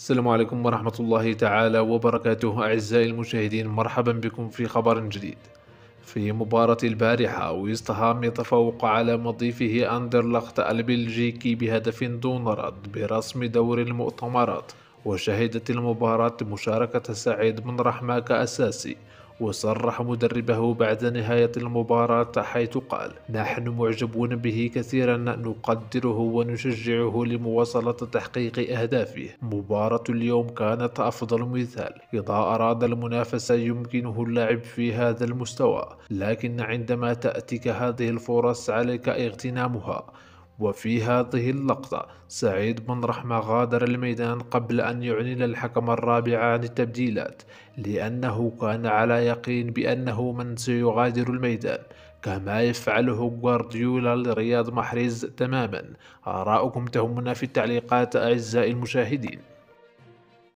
السلام عليكم ورحمة الله تعالى وبركاته أعزائي المشاهدين مرحبا بكم في خبر جديد في مباراة البارحة ويستهام يتفوق على مضيفه أندرلخت البلجيكي بهدف دون رد برسم دور المؤتمرات وشهدت المباراة مشاركة سعيد بن رحمة كأساسي وصرح مدربه بعد نهاية المباراة حيث قال نحن معجبون به كثيرا نقدره ونشجعه لمواصلة تحقيق أهدافه مباراة اليوم كانت أفضل مثال إذا أراد المنافسة يمكنه اللعب في هذا المستوى لكن عندما تأتيك هذه الفرص عليك اغتنامها وفي هذه اللقطة سعيد بن رحمة غادر الميدان قبل أن يعلن الحكم الرابع عن التبديلات لأنه كان على يقين بأنه من سيغادر الميدان كما يفعله غوارديولا لرياض محرز تماما آراؤكم تهمنا في التعليقات أعزائي المشاهدين